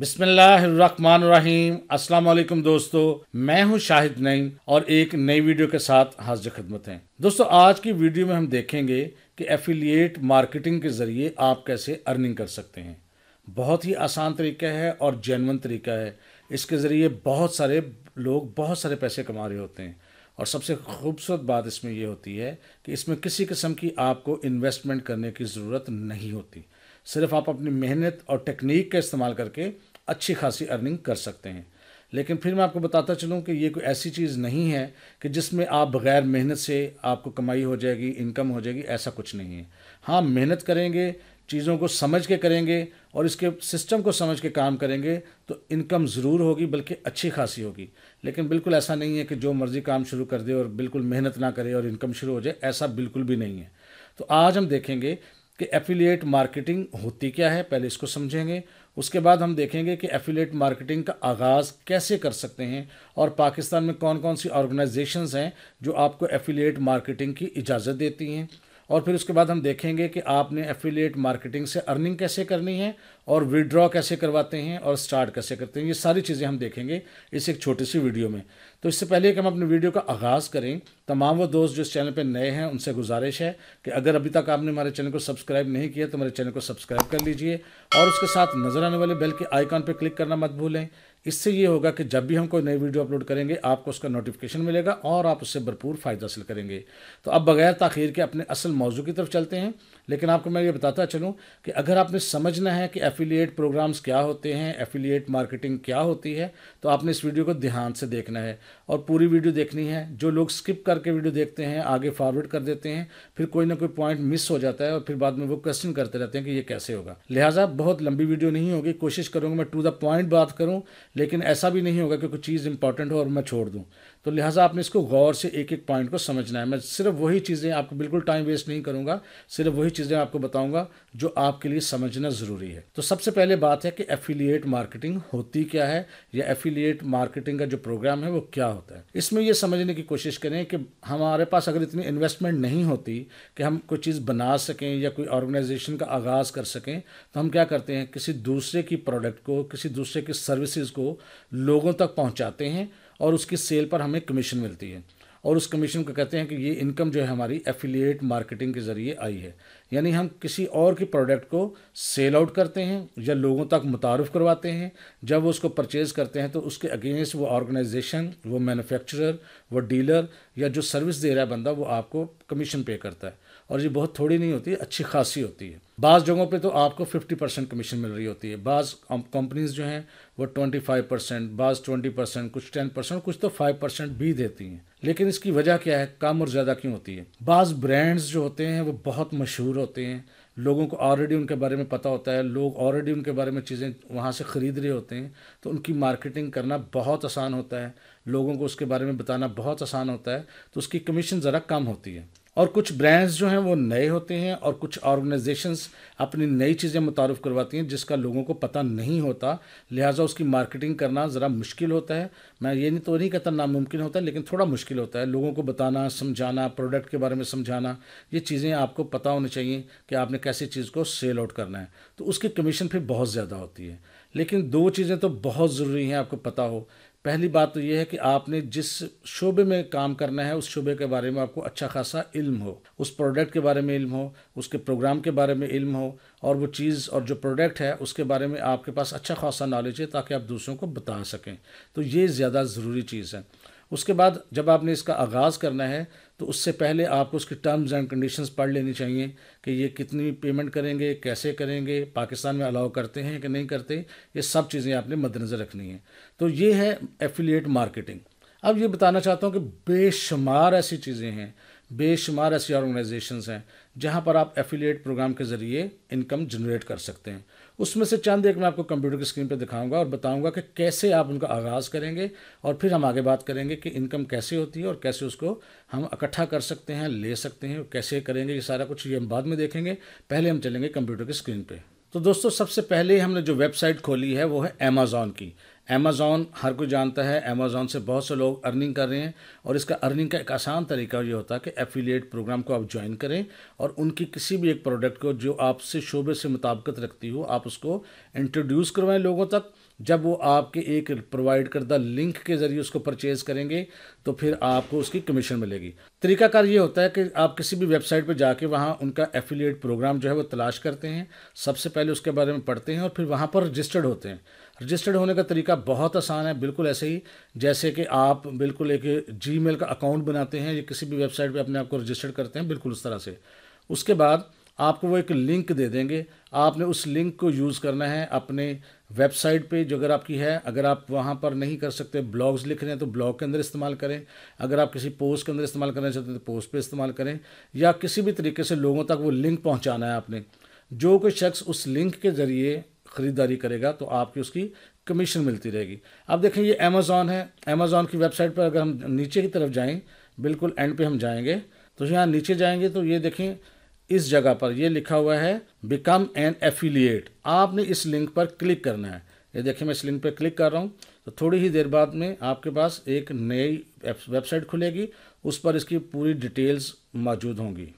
बिस्मिल्लाहिर्रहमानिर्रहीम अस्सलाम वालेकुम दोस्तों मैं हूं शाहिद नईम और एक नई वीडियो के साथ हाजिर खदमत हैं दोस्तों आज की वीडियो में हम देखेंगे कि एफिलिएट मार्केटिंग के ज़रिए आप कैसे अर्निंग कर सकते हैं बहुत ही आसान तरीका है और जैनवन तरीका है इसके ज़रिए बहुत सारे लोग बहुत सारे पैसे कमा रहे होते हैं और सबसे खूबसूरत बात इसमें यह होती है कि इसमें किसी किस्म की आपको इन्वेस्टमेंट करने की ज़रूरत नहीं होती सिर्फ आप अपनी मेहनत और टेक्निक का इस्तेमाल करके अच्छी खासी अर्निंग कर सकते हैं लेकिन फिर मैं आपको बताता चलूँ कि ये कोई ऐसी चीज़ नहीं है कि जिसमें आप बग़ैर मेहनत से आपको कमाई हो जाएगी इनकम हो जाएगी ऐसा कुछ नहीं है हाँ मेहनत करेंगे चीज़ों को समझ के करेंगे और इसके सिस्टम को समझ के काम करेंगे तो इनकम ज़रूर होगी बल्कि अच्छी खासी होगी लेकिन बिल्कुल ऐसा नहीं है कि जो मर्ज़ी काम शुरू कर दे और बिल्कुल मेहनत ना करे और इनकम शुरू हो जाए ऐसा बिल्कुल भी नहीं है तो आज हम देखेंगे कि एफिलिएट मार्केटिंग होती क्या है पहले इसको समझेंगे उसके बाद हम देखेंगे कि एफिलेट मार्केटिंग का आगाज़ कैसे कर सकते हैं और पाकिस्तान में कौन कौन सी ऑर्गेनाइजेशंस हैं जो आपको एफिलेट मार्केटिंग की इजाज़त देती हैं और फिर उसके बाद हम देखेंगे कि आपने एफिलिएट मार्केटिंग से अर्निंग कैसे करनी है और विड्रॉ कैसे करवाते हैं और स्टार्ट कैसे करते हैं ये सारी चीज़ें हम देखेंगे इस एक छोटी सी वीडियो में तो इससे पहले कि हम अपने वीडियो का आगाज़ करें तमाम वो दोस्त जो इस चैनल पर नए हैं उनसे गुजारिश है कि अगर अभी तक आपने हमारे चैनल को सब्सक्राइब नहीं किया तो हमारे चैनल को सब्सक्राइब कर लीजिए और उसके साथ नज़र आने वाले बेल के आइकॉन पर क्लिक करना मत भूलें इससे ये होगा कि जब भी हम कोई नई वीडियो अपलोड करेंगे आपको उसका नोटिफिकेशन मिलेगा और आप उससे भरपूर फ़ायदा हासिल करेंगे तो अब बगैर तखिर के अपने असल मौजू की तरफ चलते हैं लेकिन आपको मैं ये बताता चलूँ कि अगर आपने समझना है कि एफिलिएट प्रोग्राम्स क्या होते हैं एफिलिएट मार्केटिंग क्या होती है तो आपने इस वीडियो को ध्यान से देखना है और पूरी वीडियो देखनी है जो लोग स्किप करके वीडियो देखते हैं आगे फॉरवर्ड कर देते हैं फिर कोई ना कोई पॉइंट मिस हो जाता है और फिर बाद में वो क्वेश्चन करते रहते हैं कि ये कैसे होगा लिहाजा बहुत लंबी वीडियो नहीं होगी कोशिश करूँगा मैं टू द पॉइंट बात करूँ लेकिन ऐसा भी नहीं होगा कि कुछ चीज़ इंपॉर्टेंट हो और मैं छोड़ दूँ तो लिहाजा आपने इसको गौर से एक एक पॉइंट को समझना है मैं सिर्फ वही चीज़ें आपको बिल्कुल टाइम वेस्ट नहीं करूँगा सिर्फ वही चीज़ें आपको बताऊँगा जो आपके लिए समझना ज़रूरी है तो सबसे पहले बात है कि एफिलिएट मार्केटिंग होती क्या है या एफिलिएट मार्केटिंग का जो प्रोग्राम है वो क्या होता है इसमें यह समझने की कोशिश करें कि हमारे पास अगर इतनी इन्वेस्टमेंट नहीं होती कि हम कोई चीज़ बना सकें या कोई ऑर्गेनाइजेशन का आगाज़ कर सकें तो हम क्या करते हैं किसी दूसरे की प्रोडक्ट को किसी दूसरे की सर्विसेज को को लोगों तक पहुंचाते हैं और उसकी सेल पर हमें कमीशन मिलती है और उस कमीशन को कहते हैं कि ये इनकम जो है हमारी एफिलिएट मार्केटिंग के ज़रिए आई है यानी हम किसी और के प्रोडक्ट को सेल आउट करते हैं या लोगों तक मुतारफ़ करवाते हैं जब वो उसको परचेज़ करते हैं तो उसके अगेंस्ट वो ऑर्गेनाइजेशन वो मैन्युफैक्चरर वो डीलर या जो सर्विस दे रहा है बंदा वो आपको कमीशन पे करता है और ये बहुत थोड़ी नहीं होती अच्छी खासी होती है बाज़ जगहों पे तो आपको 50 परसेंट कमीशन मिल रही होती है बाज़ कंपनीज जो हैं वो 25 परसेंट बाज़ 20 परसेंट कुछ 10 परसेंट कुछ तो 5 परसेंट भी देती हैं लेकिन इसकी वजह क्या है कम और ज़्यादा क्यों होती है बाज़ ब्रांड्स जो होते हैं वो बहुत मशहूर होते हैं लोगों को ऑलरेडी उनके बारे में पता होता है लोग ऑलरेडी उनके बारे में चीज़ें वहाँ से ख़रीद रहे होते हैं तो उनकी मार्केटिंग करना बहुत आसान होता है लोगों को उसके बारे में बताना बहुत आसान होता है तो उसकी कमीशन ज़रा कम होती है और कुछ ब्रांड्स जो हैं वो नए होते हैं और कुछ ऑर्गेनाइजेशंस अपनी नई चीज़ें मुतारफ़ करवाती हैं जिसका लोगों को पता नहीं होता लिहाजा उसकी मार्केटिंग करना ज़रा मुश्किल होता है मैं ये नहीं तो नहीं कहता नामुमकिन होता है लेकिन थोड़ा मुश्किल होता है लोगों को बताना समझाना प्रोडक्ट के बारे में समझाना ये चीज़ें आपको पता होनी चाहिए कि आपने कैसे चीज़ को सेल आउट करना है तो उसकी कमीशन फिर बहुत ज़्यादा होती है लेकिन दो चीज़ें तो बहुत ज़रूरी हैं आपको पता हो पहली बात तो यह है कि आपने जिस शोबे में काम करना है उस शोबे के बारे में आपको अच्छा खासा इल्म हो उस प्रोडक्ट के बारे में इल्म हो उसके प्रोग्राम के बारे में इल्म हो और वो चीज़ और जो प्रोडक्ट है उसके बारे में आपके पास अच्छा खासा नॉलेज है ताकि आप दूसरों को बता सकें तो ये ज़्यादा ज़रूरी चीज़ है उसके बाद जब आपने इसका आगाज़ करना है तो उससे पहले आपको उसकी टर्म्स एंड कंडीशंस पढ़ लेनी चाहिए कि ये कितनी पेमेंट करेंगे कैसे करेंगे पाकिस्तान में अलाउ करते हैं कि नहीं करते ये सब चीज़ें आपने मद्देनज़र रखनी है तो ये है एफिलिएट मार्केटिंग अब ये बताना चाहता हूँ कि बेशुमार ऐसी चीज़ें हैं बेशुमार ऐसी ऑर्गेनाइजेशन हैं जहाँ पर आप एफिलिएट प्रोग्राम के ज़रिए इनकम जनरेट कर सकते हैं उसमें से चंद एक मैं आपको कंप्यूटर की स्क्रीन पर दिखाऊंगा और बताऊंगा कि कैसे आप उनका आगाज़ करेंगे और फिर हम आगे बात करेंगे कि इनकम कैसे होती है और कैसे उसको हम इकट्ठा कर सकते हैं ले सकते हैं कैसे करेंगे ये सारा कुछ ये हम बाद में देखेंगे पहले हम चलेंगे कंप्यूटर की स्क्रीन पर तो दोस्तों सबसे पहले हमने जो वेबसाइट खोली है वो है अमेज़ॉन की अमेज़ॉन हर कोई जानता है अमेजोन से बहुत से लोग अर्निंग कर रहे हैं और इसका अर्निंग का एक आसान तरीका ये होता है कि एफिलिएट प्रोग्राम को आप ज्वाइन करें और उनकी किसी भी एक प्रोडक्ट को जो आपसे शोबे से मुताबकत रखती हो आप उसको इंट्रोड्यूस करवाएं लोगों तक जब वो आपके एक प्रोवाइड करदा लिंक के ज़रिए उसको परचेज़ करेंगे तो फिर आपको उसकी कमीशन मिलेगी तरीकाकार ये होता है कि आप किसी भी वेबसाइट पर जाके वहाँ उनका एफिलिएट प्रोग्राम जो है वो तलाश करते हैं सबसे पहले उसके बारे में पढ़ते हैं और फिर वहाँ पर रजिस्टर्ड होते हैं रजिस्टर्ड होने का तरीका बहुत आसान है बिल्कुल ऐसे ही जैसे कि आप बिल्कुल एक जी का अकाउंट बनाते हैं या किसी भी वेबसाइट पर अपने आप को रजिस्टर्ड करते हैं बिल्कुल उस तरह से उसके बाद आपको वो एक लिंक दे देंगे आपने उस लिंक को यूज़ करना है अपने वेबसाइट पे जो अगर आपकी है अगर आप वहाँ पर नहीं कर सकते ब्लॉग्स लिख रहे हैं तो ब्लॉग के अंदर इस्तेमाल करें अगर आप किसी पोस्ट के अंदर इस्तेमाल करना चाहते हैं तो पोस्ट पे इस्तेमाल करें या किसी भी तरीके से लोगों तक वो लिंक पहुँचाना है आपने जो कोई शख्स उस लिंक के ज़रिए ख़रीदारी करेगा तो आपकी उसकी कमीशन मिलती रहेगी अब देखें ये अमेज़ॉन है अमेजोन की वेबसाइट पर अगर हम नीचे की तरफ जाएँ बिल्कुल एंड पे हम जाएंगे तो यहाँ नीचे जाएंगे तो ये देखें इस जगह पर ये लिखा हुआ है बिकम एन एफिलिएट आपने इस लिंक पर क्लिक करना है ये देखिए मैं इस लिंक पर क्लिक कर रहा हूँ तो थोड़ी ही देर बाद में आपके पास एक नई वेबसाइट खुलेगी उस पर इसकी पूरी डिटेल्स मौजूद होंगी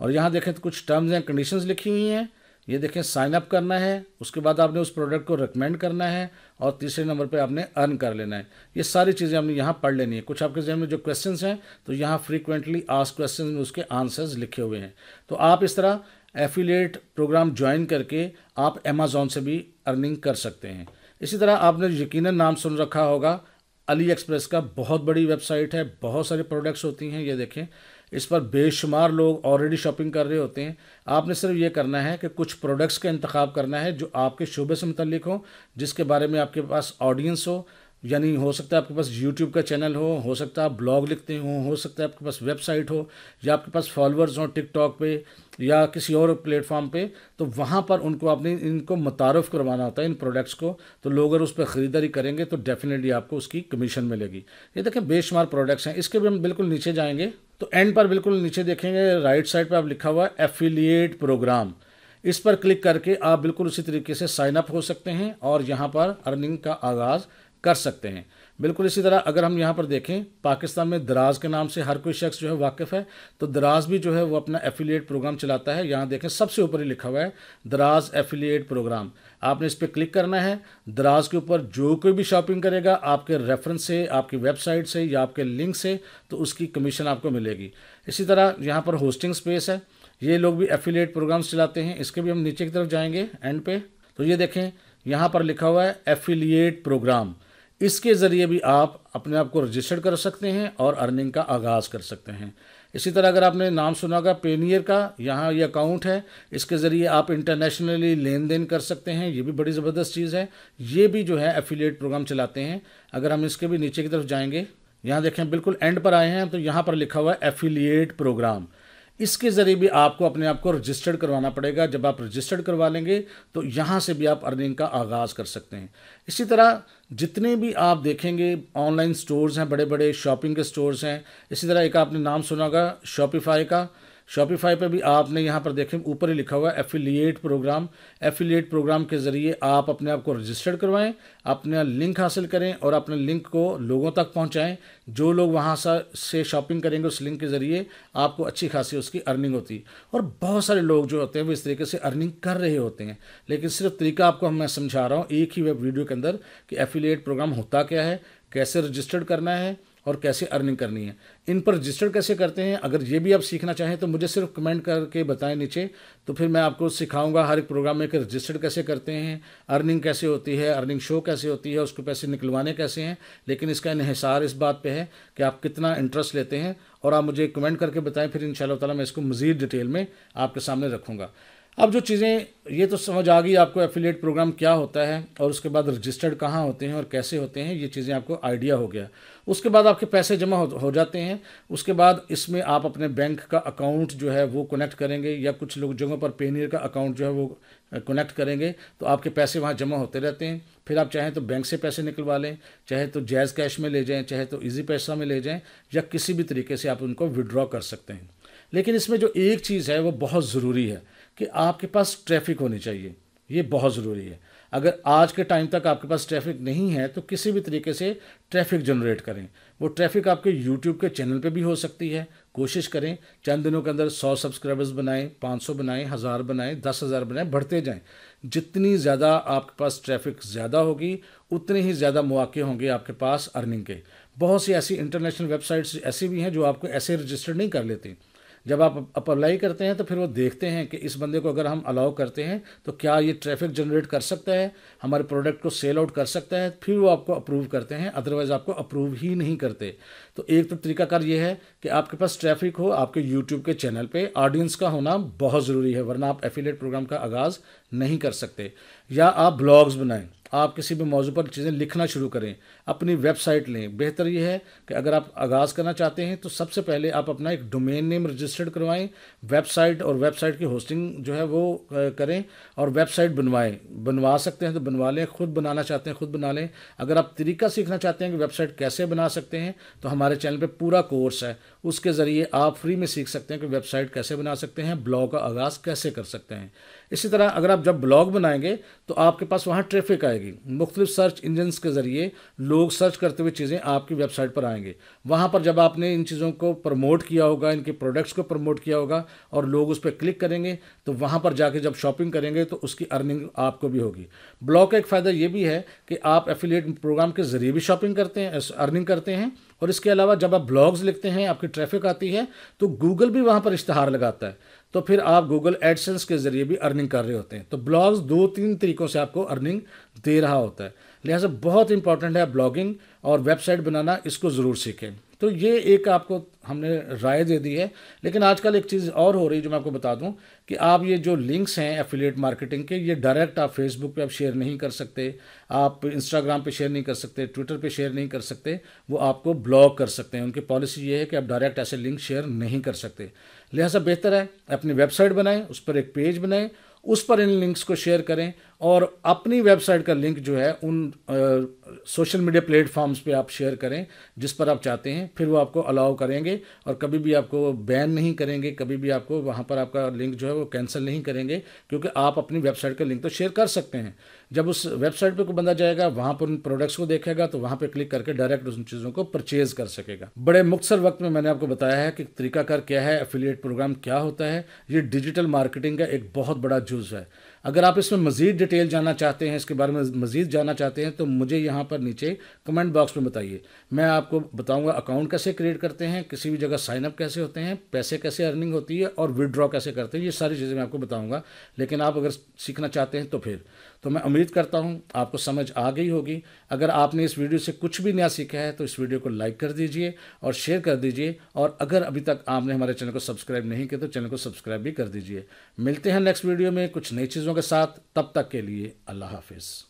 और यहाँ देखें तो कुछ टर्म्स एंड कंडीशंस लिखी हुई हैं ये देखें साइन अप करना है उसके बाद आपने उस प्रोडक्ट को रिकमेंड करना है और तीसरे नंबर पे आपने अर्न कर लेना है ये सारी चीज़ें हमने यहाँ पढ़ लेनी है कुछ आपके जहन में जो क्वेश्चन हैं तो यहाँ फ्रीक्वेंटली आस्क क्वेश्चन में उसके आंसर्स लिखे हुए हैं तो आप इस तरह एफिलेट प्रोग्राम ज्वाइन करके आप अमेज़ोन से भी अर्निंग कर सकते हैं इसी तरह आपने यकीन नाम सुन रखा होगा अली एक्सप्रेस का बहुत बड़ी वेबसाइट है बहुत सारे प्रोडक्ट्स होती हैं ये देखें इस पर बेशुमार लोग ऑलरेडी शॉपिंग कर रहे होते हैं आपने सिर्फ ये करना है कि कुछ प्रोडक्ट्स का इंतखब करना है जो आपके शोबे से मतलब हों जिसके बारे में आपके पास ऑडियंस हो यानी हो सकता है आपके पास यूट्यूब का चैनल हो हो सकता है आप ब्लॉग लिखते हो हो सकता है आपके पास वेबसाइट हो या आपके पास फॉलोअर्स हो टिकटॉक पे या किसी और प्लेटफॉर्म पे तो वहाँ पर उनको आपने इनको मुतारफ़ करवाना होता है इन प्रोडक्ट्स को तो लोग अगर उस पर ख़रीदारी करेंगे तो डेफ़िनेटली आपको उसकी कमीशन मिलेगी ये देखें बेशुमार प्रोडक्ट्स हैं इसके भी हम बिल्कुल नीचे जाएंगे तो एंड पर बिल्कुल नीचे देखेंगे राइट साइड पर आप लिखा हुआ है एफिलिएट प्रोग्राम इस पर क्लिक करके आप बिल्कुल उसी तरीके से साइन अप हो सकते हैं और यहाँ पर अर्निंग का आगाज़ कर सकते हैं बिल्कुल इसी तरह अगर हम यहाँ पर देखें पाकिस्तान में दराज के नाम से हर कोई शख्स जो है वाकिफ़ है तो दराज भी जो है वो अपना एफिलिएट प्रोग्राम चलाता है यहाँ देखें सबसे ऊपर ही लिखा हुआ है दराज एफिलिएट प्रोग्राम आपने इस पर क्लिक करना है दराज के ऊपर जो कोई भी शॉपिंग करेगा आपके रेफरेंस से आपकी वेबसाइट से या आपके लिंक से तो उसकी कमीशन आपको मिलेगी इसी तरह यहाँ पर होस्टिंग स्पेस है ये लोग भी एफिलिएट प्रोग्राम्स चलाते हैं इसके भी हम नीचे की तरफ जाएंगे एंड पे तो ये देखें यहाँ पर लिखा हुआ है एफिलिएट प्रोग्राम इसके ज़रिए भी आप अपने आप को रजिस्टर्ड कर सकते हैं और अर्निंग का आगाज़ कर सकते हैं इसी तरह अगर आपने नाम सुना होगा पेनियर का यहाँ ये यह अकाउंट है इसके ज़रिए आप इंटरनेशनली लेन देन कर सकते हैं ये भी बड़ी ज़बरदस्त चीज़ है ये भी जो है एफिलिएट प्रोग्राम चलाते हैं अगर हम इसके भी नीचे की तरफ जाएंगे यहाँ देखें बिल्कुल एंड पर आए हैं तो यहाँ पर लिखा हुआ है एफिलिएट प्रोग्राम इसके ज़रिए भी आपको अपने आप को रजिस्टर्ड करवाना पड़ेगा जब आप रजिस्टर्ड करवा लेंगे तो यहाँ से भी आप अर्निंग का आगाज़ कर सकते हैं इसी तरह जितने भी आप देखेंगे ऑनलाइन स्टोर्स हैं बड़े बड़े शॉपिंग के स्टोर्स हैं इसी तरह एक आपने नाम सुना होगा शॉपिफाई का शॉपिफाई पे भी आपने यहाँ पर देखें ऊपर ही लिखा हुआ है एफिलिएट प्रोग्राम एफिलिएट प्रोग्राम के ज़रिए आप अपने आप को रजिस्टर्ड करवाएं अपना लिंक हासिल करें और अपने लिंक को लोगों तक पहुँचाएँ जो लोग वहाँ से शॉपिंग करेंगे उस लिंक के ज़रिए आपको अच्छी खासी उसकी अर्निंग होती है और बहुत सारे लोग जो होते हैं वो इस तरीके से अर्निंग कर रहे होते हैं लेकिन सिर्फ तरीका आपको मैं समझा रहा हूँ एक ही वेब वीडियो के अंदर कि एफिलिएट प्रोग्राम होता क्या है कैसे रजिस्टर्ड करना है और कैसे अर्निंग करनी है इन पर रजिस्टर कैसे करते हैं अगर ये भी आप सीखना चाहें तो मुझे सिर्फ कमेंट करके बताएं नीचे तो फिर मैं आपको सिखाऊंगा हर एक प्रोग्राम में कि रजिस्टर कैसे करते हैं अर्निंग कैसे होती है अर्निंग शो कैसे होती है उसको पैसे निकलवाने कैसे हैं लेकिन इसका इहसार इस बात पर है कि आप कितना इंटरेस्ट लेते हैं और आप मुझे कमेंट करके बताएं फिर इन शाला मैं इसको मज़ीद डिटेल में आपके सामने रखूँगा अब जो चीज़ें ये तो समझ आ गई आपको एफिलेट प्रोग्राम क्या होता है और उसके बाद रजिस्टर्ड कहाँ होते हैं और कैसे होते हैं ये चीज़ें आपको आइडिया हो गया उसके बाद आपके पैसे जमा हो, जाते हैं उसके बाद इसमें आप अपने बैंक का अकाउंट जो है वो कनेक्ट करेंगे या कुछ लोग जगहों पर पेनियर का अकाउंट जो है वो कनेक्ट करेंगे तो आपके पैसे वहाँ जमा होते रहते हैं फिर आप चाहें तो बैंक से पैसे निकलवा लें चाहे तो जैज़ कैश में ले जाएँ चाहे तो ईजी पैसा में ले जाएँ या किसी भी तरीके से आप उनको विड्रॉ कर सकते हैं लेकिन इसमें जो एक चीज़ है वो बहुत ज़रूरी है कि आपके पास ट्रैफिक होनी चाहिए ये बहुत ज़रूरी है अगर आज के टाइम तक आपके पास ट्रैफिक नहीं है तो किसी भी तरीके से ट्रैफिक जनरेट करें वो ट्रैफिक आपके यूट्यूब के चैनल पे भी हो सकती है कोशिश करें चंद दिनों के अंदर सौ सब्सक्राइबर्स बनाएं पाँच सौ बनाएं हज़ार बनाएं दस हज़ार बनाएं बढ़ते जाएं जितनी ज़्यादा आपके पास ट्रैफिक ज़्यादा होगी उतने ही ज़्यादा मौके होंगे आपके पास अर्निंग के बहुत सी ऐसी इंटरनेशनल वेबसाइट्स ऐसी भी हैं जो आपको ऐसे रजिस्टर नहीं कर लेती जब आप अप्लाई करते हैं तो फिर वो देखते हैं कि इस बंदे को अगर हम अलाउ करते हैं तो क्या ये ट्रैफिक जनरेट कर सकता है हमारे प्रोडक्ट को सेल आउट कर सकता है फिर वो आपको अप्रूव करते हैं अदरवाइज़ आपको अप्रूव ही नहीं करते तो एक तो तरीकाकार ये है कि आपके पास ट्रैफिक हो आपके यूट्यूब के चैनल पर ऑडियंस का होना बहुत ज़रूरी है वरना आप एफिलेट प्रोग्राम का आगाज़ नहीं कर सकते या आप ब्लॉग्स बनाएँ आप किसी भी मौजू पर चीज़ें लिखना शुरू करें अपनी वेबसाइट लें बेहतर यह है कि अगर आप आगाज़ करना चाहते हैं तो सबसे पहले आप अपना एक डोमेन नेम रजिस्टर्ड करवाएं वेबसाइट और वेबसाइट की होस्टिंग जो है वो करें और वेबसाइट बनवाएं बनवा सकते हैं तो बनवा लें खुद बनाना चाहते हैं खुद बना लें अगर आप तरीका सीखना चाहते हैं कि वेबसाइट कैसे बना सकते हैं तो हमारे चैनल पर पूरा कोर्स है उसके ज़रिए आप फ्री में सीख सकते हैं कि वेबसाइट कैसे बना सकते हैं ब्लॉग का आगाज़ कैसे कर सकते हैं इसी तरह अगर आप जब ब्लॉग बनाएंगे तो आपके पास वहाँ ट्रैफिक आएगी मुख्तलिफ सर्च इंजन्स के ज़रिए लोग सर्च करते हुए चीज़ें आपकी वेबसाइट पर आएंगे वहाँ पर जब आपने इन चीज़ों को प्रमोट किया होगा इनके प्रोडक्ट्स को प्रमोट किया होगा और लोग उस पर क्लिक करेंगे तो वहाँ पर जाके जब शॉपिंग करेंगे तो उसकी अर्निंग आपको भी होगी ब्लॉग का एक फ़ायदा ये भी है कि आप एफिलिएट प्रोग्राम के ज़रिए भी शॉपिंग करते हैं अर्निंग करते हैं और इसके अलावा जब आप ब्लॉग्स लिखते हैं आपकी ट्रैफिक आती है तो गूगल भी वहाँ पर इश्तहार लगाता है तो फिर आप गूगल एडसेंस के ज़रिए भी अर्निंग कर रहे होते हैं तो ब्लॉग्स दो तीन तरीक़ों से आपको अर्निंग दे रहा होता है लिहाजा बहुत इंपॉर्टेंट है ब्लॉगिंग और वेबसाइट बनाना इसको ज़रूर सीखें तो ये एक आपको हमने राय दे दी है लेकिन आजकल एक चीज़ और हो रही है जो मैं आपको बता दूं कि आप ये जो लिंक्स हैं एफिलेट मार्केटिंग के ये डायरेक्ट आप फेसबुक पे आप शेयर नहीं कर सकते आप इंस्टाग्राम पे शेयर नहीं कर सकते ट्विटर पे शेयर नहीं कर सकते वो आपको ब्लॉक कर सकते हैं उनकी पॉलिसी ये है कि आप डायरेक्ट ऐसे लिंक शेयर नहीं कर सकते लिहाजा बेहतर है अपनी वेबसाइट बनाएं उस पर एक पेज बनाएं उस पर इन लिंक्स को शेयर करें और अपनी वेबसाइट का लिंक जो है उन सोशल मीडिया प्लेटफॉर्म्स पे आप शेयर करें जिस पर आप चाहते हैं फिर वो आपको अलाउ करेंगे और कभी भी आपको बैन नहीं करेंगे कभी भी आपको वहाँ पर आपका लिंक जो है वो कैंसिल नहीं करेंगे क्योंकि आप अपनी वेबसाइट का लिंक तो शेयर कर सकते हैं जब उस वेबसाइट पर कोई बंदा जाएगा वहाँ पर उन प्रोडक्ट्स को देखेगा तो वहाँ पर क्लिक करके डायरेक्ट उन चीज़ों को परचेज कर सकेगा बड़े मुख्तर वक्त में मैंने आपको बताया है कि तरीकाकार क्या है एफिलिएट प्रोग्राम क्या होता है ये डिजिटल मार्केटिंग का एक बहुत बड़ा जुज है अगर आप इसमें मज़ीद डिटेल जानना चाहते हैं इसके बारे में मज़ीद जानना चाहते हैं तो मुझे यहाँ पर नीचे कमेंट बॉक्स में बताइए मैं आपको बताऊंगा अकाउंट कैसे क्रिएट करते हैं किसी भी जगह साइनअप कैसे होते हैं पैसे कैसे अर्निंग होती है और विड्रॉ कैसे करते हैं ये सारी चीज़ें मैं आपको बताऊंगा लेकिन आप अगर सीखना चाहते हैं तो फिर तो मैं उम्मीद करता हूँ आपको समझ आ गई होगी अगर आपने इस वीडियो से कुछ भी नया सीखा है तो इस वीडियो को लाइक कर दीजिए और शेयर कर दीजिए और अगर अभी तक आपने हमारे चैनल को सब्सक्राइब नहीं किया तो चैनल को सब्सक्राइब भी कर दीजिए मिलते हैं नेक्स्ट वीडियो में कुछ नई चीज़ों के साथ तब तक के लिए अल्लाह हाफिज़